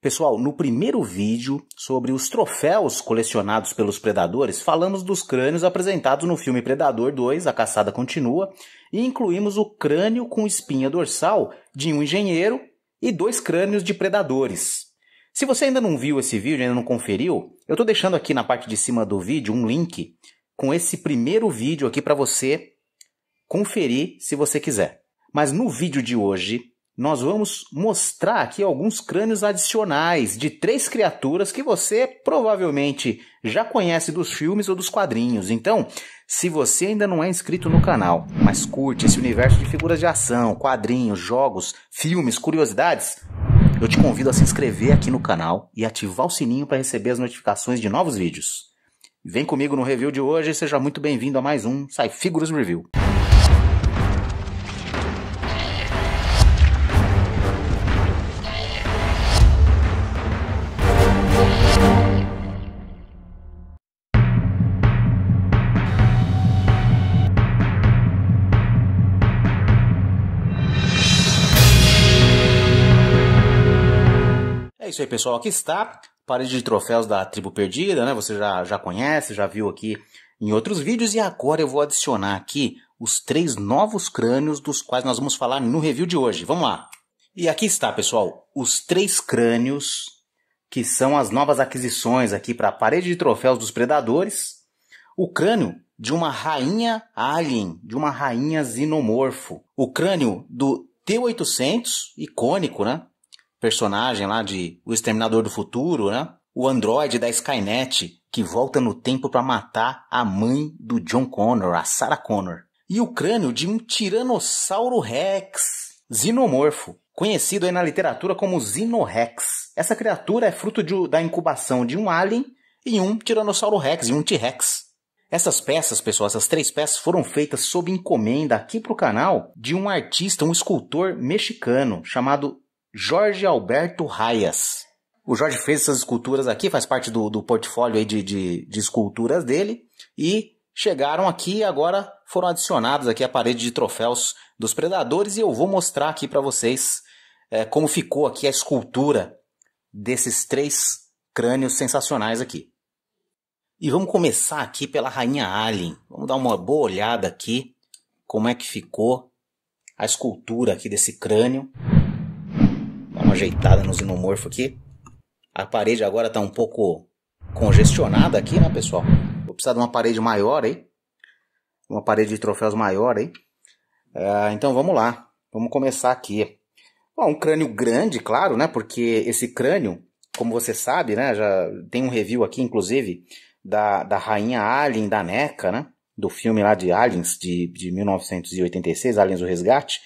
Pessoal, no primeiro vídeo sobre os troféus colecionados pelos predadores, falamos dos crânios apresentados no filme Predador 2, A Caçada Continua, e incluímos o crânio com espinha dorsal de um engenheiro e dois crânios de predadores. Se você ainda não viu esse vídeo, ainda não conferiu, eu estou deixando aqui na parte de cima do vídeo um link com esse primeiro vídeo aqui para você conferir se você quiser. Mas no vídeo de hoje, nós vamos mostrar aqui alguns crânios adicionais de três criaturas que você provavelmente já conhece dos filmes ou dos quadrinhos. Então, se você ainda não é inscrito no canal, mas curte esse universo de figuras de ação, quadrinhos, jogos, filmes, curiosidades, eu te convido a se inscrever aqui no canal e ativar o sininho para receber as notificações de novos vídeos. Vem comigo no review de hoje e seja muito bem-vindo a mais um Sai Figuras Review. isso aí, pessoal. Aqui está parede de troféus da tribo perdida, né? Você já, já conhece, já viu aqui em outros vídeos. E agora eu vou adicionar aqui os três novos crânios dos quais nós vamos falar no review de hoje. Vamos lá. E aqui está, pessoal, os três crânios que são as novas aquisições aqui para a parede de troféus dos predadores. O crânio de uma rainha alien, de uma rainha zinomorfo. O crânio do T-800, icônico, né? personagem lá de O Exterminador do Futuro, né? O androide da Skynet, que volta no tempo para matar a mãe do John Connor, a Sarah Connor. E o crânio de um Tiranossauro Rex, zinomorfo, conhecido aí na literatura como Xenorex. Essa criatura é fruto de, da incubação de um alien e um Tiranossauro Rex e um T-Rex. Essas peças, pessoal, essas três peças foram feitas sob encomenda aqui para o canal de um artista, um escultor mexicano chamado Jorge Alberto Raias. O Jorge fez essas esculturas aqui, faz parte do, do portfólio aí de, de, de esculturas dele. E chegaram aqui e agora foram adicionados aqui a parede de troféus dos predadores. E eu vou mostrar aqui para vocês é, como ficou aqui a escultura desses três crânios sensacionais aqui. E vamos começar aqui pela Rainha Alien. Vamos dar uma boa olhada aqui como é que ficou a escultura aqui desse crânio ajeitada no xenomorfo aqui. A parede agora está um pouco congestionada aqui, né, pessoal? Vou precisar de uma parede maior aí. Uma parede de troféus maior aí. É, então vamos lá. Vamos começar aqui. Bom, um crânio grande, claro, né? Porque esse crânio, como você sabe, né? Já tem um review aqui, inclusive, da, da rainha Alien da NECA, né? Do filme lá de Aliens, de, de 1986, Aliens o Resgate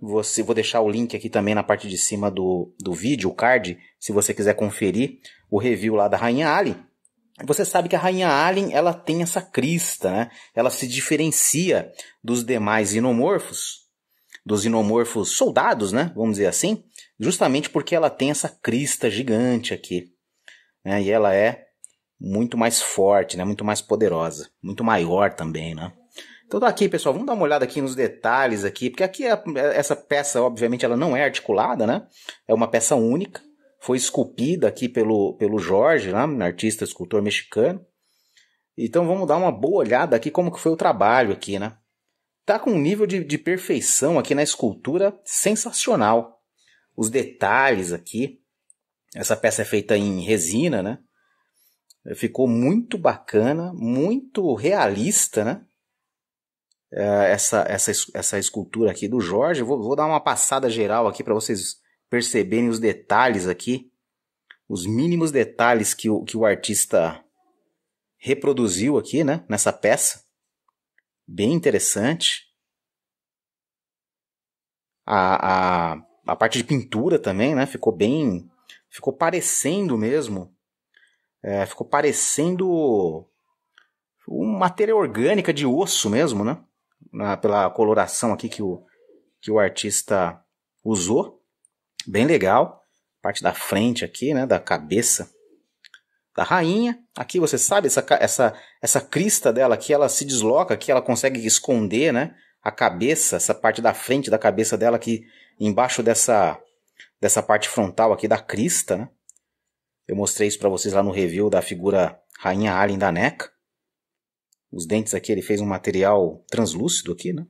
você, vou deixar o link aqui também na parte de cima do, do vídeo, o card, se você quiser conferir o review lá da Rainha Alien. Você sabe que a Rainha Alien ela tem essa crista, né? Ela se diferencia dos demais inomorfos, dos inomorfos soldados, né? Vamos dizer assim, justamente porque ela tem essa crista gigante aqui, né? E ela é muito mais forte, né? Muito mais poderosa, muito maior também, né? Então tá aqui, pessoal, vamos dar uma olhada aqui nos detalhes aqui, porque aqui é é, essa peça, obviamente, ela não é articulada, né? É uma peça única, foi esculpida aqui pelo, pelo Jorge, lá, né? artista, escultor mexicano. Então vamos dar uma boa olhada aqui como que foi o trabalho aqui, né? Tá com um nível de, de perfeição aqui na escultura sensacional. Os detalhes aqui. Essa peça é feita em resina, né? Ficou muito bacana, muito realista, né? Eh, essa, essa, essa escultura aqui do Jorge. Vou, vou dar uma passada geral aqui para vocês perceberem os detalhes aqui, os mínimos detalhes que o, que o artista reproduziu aqui, né, nessa peça. Bem interessante. A, a, a parte de pintura também, né, ficou bem, ficou parecendo mesmo, é, ficou parecendo uma matéria orgânica de osso mesmo, né? na, pela coloração aqui que o, que o artista usou. Bem legal. Parte da frente aqui, né? Da cabeça da rainha. Aqui você sabe, essa, essa, essa crista dela aqui, ela se desloca aqui, ela consegue esconder, né? A cabeça, essa parte da frente da cabeça dela aqui, embaixo dessa, dessa parte frontal aqui da crista, né? Eu mostrei isso para vocês lá no review da figura Rainha Alien da NECA. Os dentes aqui ele fez um material translúcido aqui, né?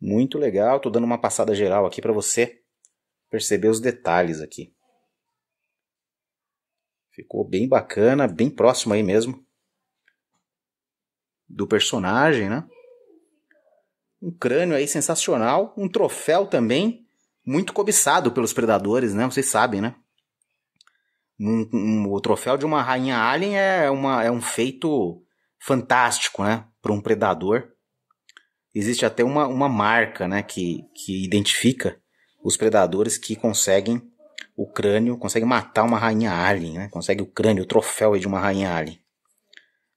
Muito legal, estou dando uma passada geral aqui para você perceber os detalhes aqui. Ficou bem bacana, bem próximo aí mesmo do personagem, né? Um crânio aí sensacional, um troféu também muito cobiçado pelos predadores, né? Vocês sabem, né? um, um, o troféu de uma rainha alien é, uma, é um feito fantástico, né? Para um predador. Existe até uma, uma marca, né? Que, que identifica os predadores que conseguem o crânio, conseguem matar uma rainha alien, né? Consegue o crânio, o troféu de uma rainha alien.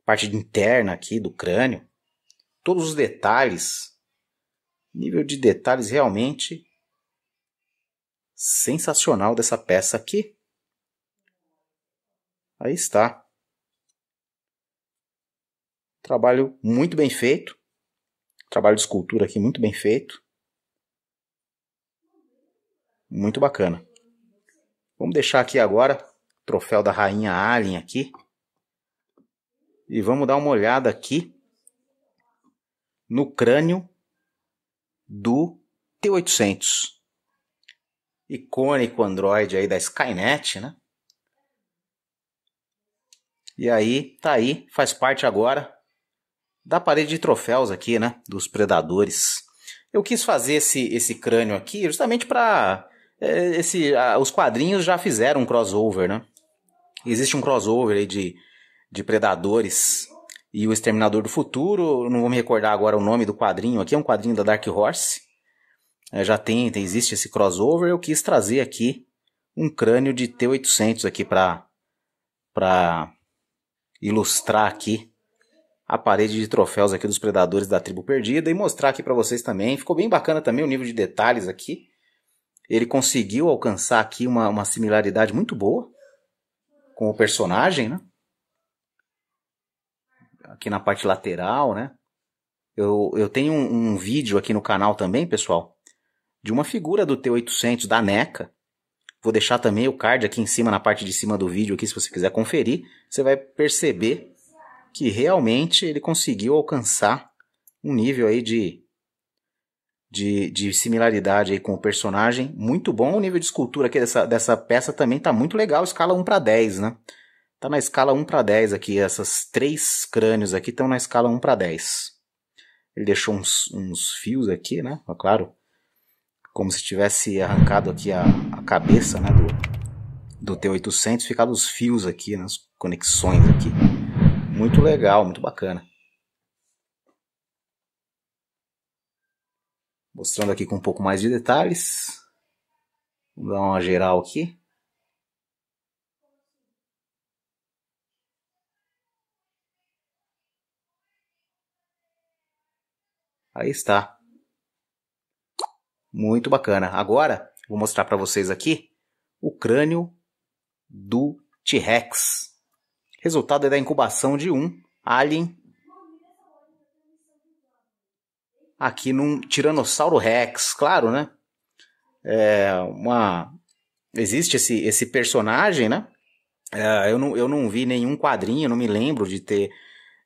Parte interna aqui do crânio. Todos os detalhes. Nível de detalhes realmente sensacional dessa peça aqui. Aí está. Trabalho muito bem feito. Trabalho de escultura aqui muito bem feito. Muito bacana. Vamos deixar aqui agora o troféu da rainha Alien aqui. E vamos dar uma olhada aqui no crânio do T-800. Icônico Android aí da Skynet, né? E aí, tá aí, faz parte agora da parede de troféus aqui, né? Dos predadores. Eu quis fazer esse, esse crânio aqui justamente para é, esse, os quadrinhos já fizeram um crossover, né? Existe um crossover aí de, de Predadores e o Exterminador do Futuro. Não vou me recordar agora o nome do quadrinho aqui, é um quadrinho da Dark Horse. É, já tem, tem, existe esse crossover. Eu quis trazer aqui um crânio de T800 aqui para ilustrar aqui a parede de troféus aqui dos predadores da tribo perdida e mostrar aqui para vocês também. Ficou bem bacana também o nível de detalhes aqui. Ele conseguiu alcançar aqui uma, uma similaridade muito boa com o personagem, né? Aqui na parte lateral, né? Eu, eu tenho um, um vídeo aqui no canal também, pessoal, de uma figura do T-800 da NECA, Vou deixar também o card aqui em cima, na parte de cima do vídeo aqui, se você quiser conferir. Você vai perceber que realmente ele conseguiu alcançar um nível aí de, de, de similaridade aí com o personagem muito bom. O nível de escultura aqui dessa, dessa peça também está muito legal, escala 1 para 10, né? está na escala 1 para 10 aqui, essas três crânios aqui estão na escala 1 para 10. Ele deixou uns, uns fios aqui, né? Claro, como se tivesse arrancado aqui a, a cabeça né, do, do T800, ficado os fios aqui, nas né, conexões aqui. Muito legal, muito bacana. Mostrando aqui com um pouco mais de detalhes. Vou dar uma geral aqui. Aí está. Muito bacana. Agora, vou mostrar para vocês aqui o crânio do T-Rex. Resultado é da incubação de um alien aqui num Tiranossauro Rex, claro, né? É uma existe esse esse personagem, né? É, eu, não, eu não vi nenhum quadrinho, não me lembro de ter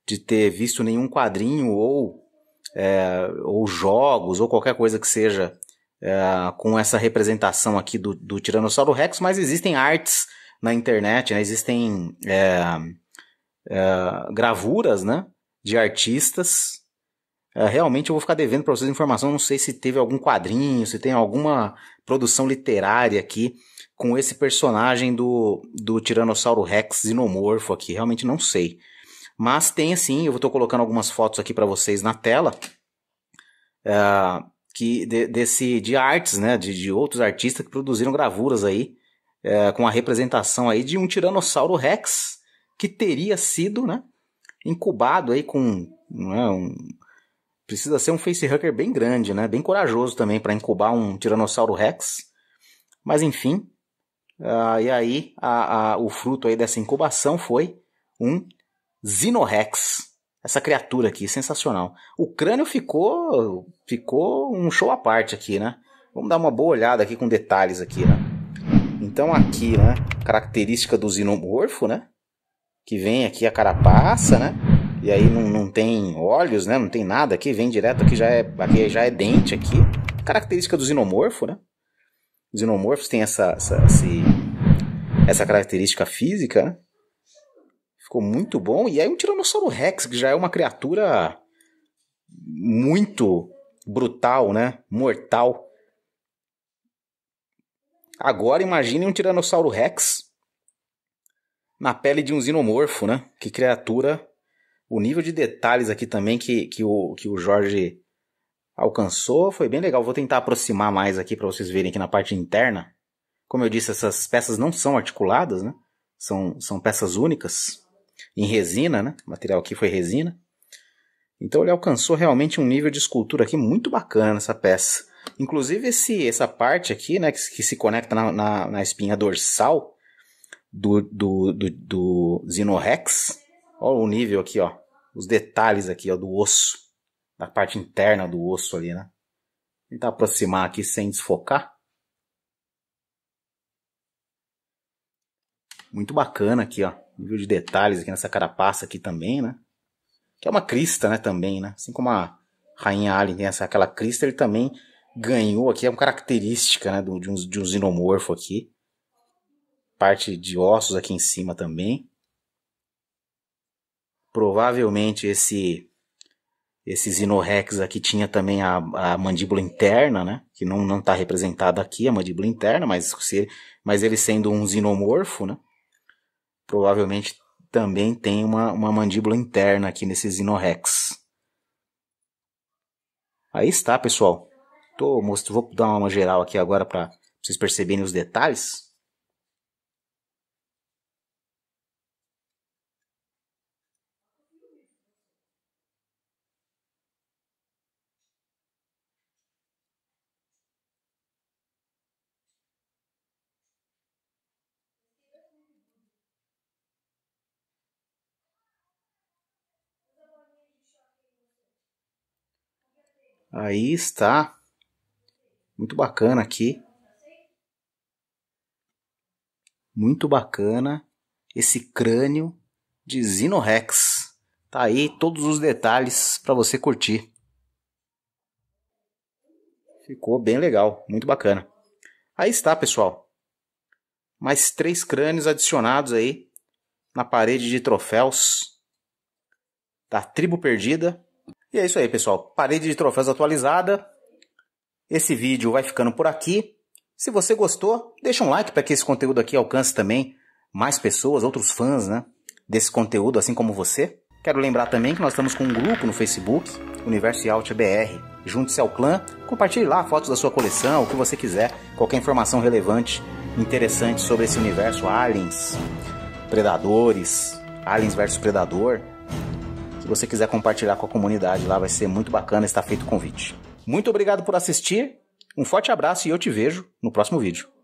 de ter visto nenhum quadrinho ou é, ou jogos ou qualquer coisa que seja é, com essa representação aqui do, do, Tiranossauro Rex, mas existem artes na internet, né? existem é, é, gravuras né? de artistas. É, realmente eu vou ficar devendo para vocês informação, não sei se teve algum quadrinho, se tem alguma produção literária aqui com esse personagem do, do Tiranossauro Rex xenomorfo aqui, realmente não sei. Mas tem sim, eu estou colocando algumas fotos aqui para vocês na tela. É, que de, desse de artes, né, de, de outros artistas que produziram gravuras aí é, com a representação aí de um tiranossauro rex que teria sido, né, incubado aí com né, um, precisa ser um facehugger bem grande, né, bem corajoso também para incubar um tiranossauro rex, mas enfim, uh, e aí a, a, o fruto aí dessa incubação foi um Zinorex essa criatura aqui, sensacional. O crânio ficou ficou um show à parte aqui, né? Vamos dar uma boa olhada aqui com detalhes aqui, né? Então aqui, né, característica do zinomorfo, né? Que vem aqui a carapaça, né? E aí não, não tem olhos, né? Não tem nada aqui, vem direto aqui já é aqui já é dente aqui. Característica do zinomorfo, né? Os zinomorfos têm essa essa, esse, essa característica física, né? Ficou muito bom. E aí um Tiranossauro Rex, que já é uma criatura muito brutal, né? Mortal. Agora imagine um Tiranossauro Rex na pele de um zinomorfo, né? Que criatura. O nível de detalhes aqui também que, que, o, que o Jorge alcançou foi bem legal. Vou tentar aproximar mais aqui para vocês verem aqui na parte interna. Como eu disse, essas peças não são articuladas, né? São, são peças únicas em resina, né? O material aqui foi resina. Então ele alcançou realmente um nível de escultura aqui muito bacana nessa peça. Inclusive esse, essa parte aqui, né, que, que se conecta na, na, na, espinha dorsal do, do, do, do Olha o nível aqui, ó. Os detalhes aqui, ó, do osso. Da parte interna do osso ali, né? Tentar aproximar aqui sem desfocar. Muito bacana aqui, ó. Nível de detalhes aqui nessa carapaça aqui também, né? Que é uma crista, né, também, né? Assim como a Rainha Alien tem essa, aquela crista, ele também ganhou aqui, é uma característica, né, de um, de um zinomorfo aqui. Parte de ossos aqui em cima também. Provavelmente esse esse Zinorex aqui tinha também a, a, mandíbula interna, né? Que não não está representada aqui a mandíbula interna, mas se, mas ele sendo um zinomorfo, né? provavelmente também tem uma, uma mandíbula interna aqui nesse Zinorex. Aí está, pessoal. Tô, vou dar uma geral aqui agora para vocês perceberem os detalhes. Aí está. Muito bacana aqui. Muito bacana esse crânio de Zinorex. Tá aí todos os detalhes para você curtir. Ficou bem legal, muito bacana. Aí está, pessoal. Mais três crânios adicionados aí na parede de troféus da tribo perdida e é isso aí, pessoal. Parede de troféus atualizada. Esse vídeo vai ficando por aqui. Se você gostou, deixa um like para que esse conteúdo aqui alcance também mais pessoas, outros fãs, né, desse conteúdo, assim como você. Quero lembrar também que nós estamos com um grupo no Facebook, Universo Alt BR. Junte-se ao clã, compartilhe lá fotos da sua coleção, o que você quiser, qualquer informação relevante, interessante sobre esse universo aliens, predadores, aliens versus predador se você quiser compartilhar com a comunidade lá, vai ser muito bacana, está feito o convite. Muito obrigado por assistir, um forte abraço e eu te vejo no próximo vídeo.